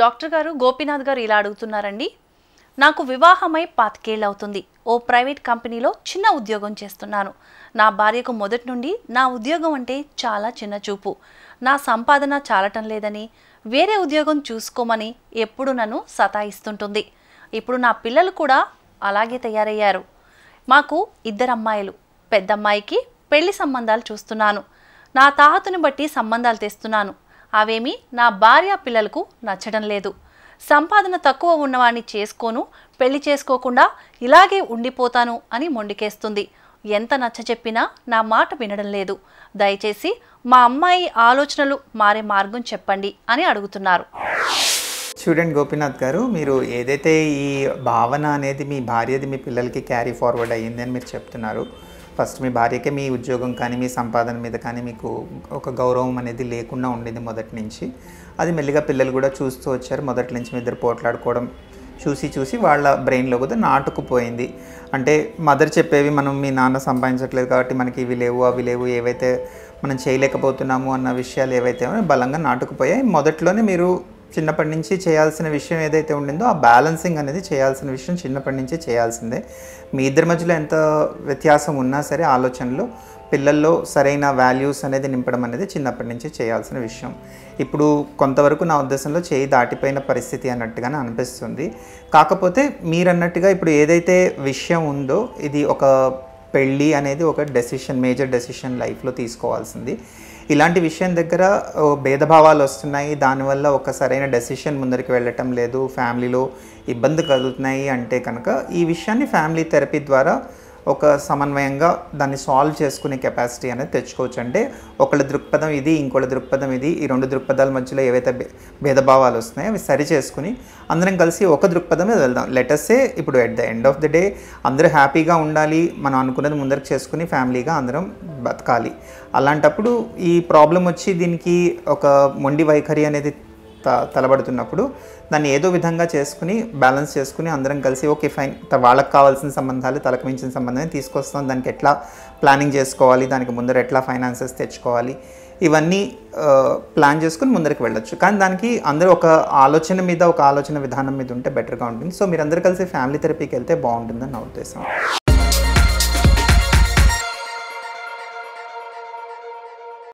doctor గారు గోపీనాథ్ గారు ఇలా అడుగుతున్నారండి నాకు వివాహమై అవుతుంది ఓ ప్రైవేట్ కంపెనీలో చిన్న ఉద్యోగం చేస్తున్నాను నా భార్యకు మొదటి నుండి నా ఉద్యోగం అంటే చాలా చిన్న చూపు నా సంపాదన చాలటం లేదని వేరే ఉద్యోగం చూసుకోమని ఎప్పుడు నన్ను సతాయిస్తుంటుంది ఇప్పుడు నా పిల్లలు కూడా అలాగే తయారయ్యారు మాకు ఇద్దరు అమ్మాయిలు పెద్దమ్మాయికి పెళ్లి సంబంధాలు చూస్తున్నాను నా తాహతుని బట్టి సంబంధాలు తెస్తున్నాను అవేమి నా భార్య పిల్లలకు నచ్చడం లేదు సంపాదన తక్కువ ఉన్నవాణ్ణి చేసుకోను పెళ్లి చేసుకోకుండా ఇలాగే ఉండిపోతాను అని మొండికేస్తుంది ఎంత నచ్చ చెప్పినా నా మాట వినడం లేదు దయచేసి మా అమ్మాయి ఆలోచనలు మారే మార్గం చెప్పండి అని అడుగుతున్నారు స్టూడెంట్ గోపీనాథ్ గారు మీరు ఏదైతే ఈ భావన అనేది మీ భార్యది మీ పిల్లలకి క్యారీ ఫార్వర్డ్ అయ్యింది అని మీరు చెప్తున్నారు ఫస్ట్ మీ భార్యకే మీ ఉద్యోగం కానీ మీ సంపాదన మీద కానీ మీకు ఒక గౌరవం అనేది లేకుండా ఉండింది మొదటి నుంచి అది మెల్లిగా పిల్లలు కూడా చూస్తూ వచ్చారు మొదటి నుంచి మీ ఇద్దరు పోట్లాడుకోవడం చూసి చూసి వాళ్ళ బ్రెయిన్లో కూడా నాటుకుపోయింది అంటే మదర్ చెప్పేవి మనం మీ నాన్న సంపాదించట్లేదు కాబట్టి మనకి ఇవి లేవు అవి లేవు ఏవైతే మనం చేయలేకపోతున్నాము అన్న విషయాలు ఏవైతే బలంగా నాటుకుపోయాయి మొదట్లోనే మీరు చిన్నప్పటి నుంచి చేయాల్సిన విషయం ఏదైతే ఉండిందో ఆ బ్యాలెన్సింగ్ అనేది చేయాల్సిన విషయం చిన్నప్పటి నుంచి చేయాల్సిందే మీ ఇద్దరి మధ్యలో ఎంత వ్యత్యాసం ఉన్నా సరే ఆలోచనలో పిల్లల్లో సరైన వాల్యూస్ అనేది నింపడం అనేది చిన్నప్పటి నుంచి చేయాల్సిన విషయం ఇప్పుడు కొంతవరకు నా ఉద్దేశంలో చేయి దాటిపోయిన పరిస్థితి అన్నట్టుగానే అనిపిస్తుంది కాకపోతే మీరన్నట్టుగా ఇప్పుడు ఏదైతే విషయం ఉందో ఇది ఒక పెళ్ళి అనేది ఒక డెసిషన్ మేజర్ డెసిషన్ లైఫ్లో తీసుకోవాల్సింది ఇలాంటి విషయం దగ్గర భేదభావాలు వస్తున్నాయి దానివల్ల ఒక సరైన డెసిషన్ ముందరికి వెళ్ళటం లేదు ఫ్యామిలీలో ఇబ్బంది కలుగుతున్నాయి అంటే కనుక ఈ విషయాన్ని ఫ్యామిలీ థెరపీ ద్వారా ఒక సమన్వయంగా దాన్ని సాల్వ్ చేసుకునే కెపాసిటీ అనేది తెచ్చుకోవచ్చు అంటే ఒకళ్ళ దృక్పథం ఇది ఇంకోళ్ళ దృక్పథం ఇది ఈ రెండు దృక్పథాల మధ్యలో ఏవైతే భేదభావాలు వస్తున్నాయో అవి సరి చేసుకుని అందరం కలిసి ఒక దృక్పథం మీద వెళ్దాం లెటర్సే ఇప్పుడు at the end of the day అందరూ హ్యాపీగా ఉండాలి మనం అనుకున్నది ముందరకు చేసుకుని ఫ్యామిలీగా అందరం బతకాలి అలాంటప్పుడు ఈ ప్రాబ్లం వచ్చి దీనికి ఒక మొండి వైఖరి అనేది త తలబడుతున్నప్పుడు దాన్ని ఏదో విధంగా చేసుకుని బ్యాలెన్స్ చేసుకుని అందరం కలిసి ఓకే ఫైన్ వాళ్ళకి కావాల్సిన సంబంధాలు తలకు మించిన సంబంధాన్ని తీసుకొస్తాం దానికి ఎట్లా ప్లానింగ్ చేసుకోవాలి దానికి ముందర ఎట్లా ఫైనాన్సెస్ తెచ్చుకోవాలి ఇవన్నీ ప్లాన్ చేసుకుని ముందరికి వెళ్ళొచ్చు కానీ దానికి అందరూ ఒక ఆలోచన మీద ఒక ఆలోచన విధానం మీద ఉంటే బెటర్గా ఉంటుంది సో మీరందరూ కలిసి ఫ్యామిలీ థెరపీకి వెళ్తే బాగుంటుందని నా ఉద్దేశం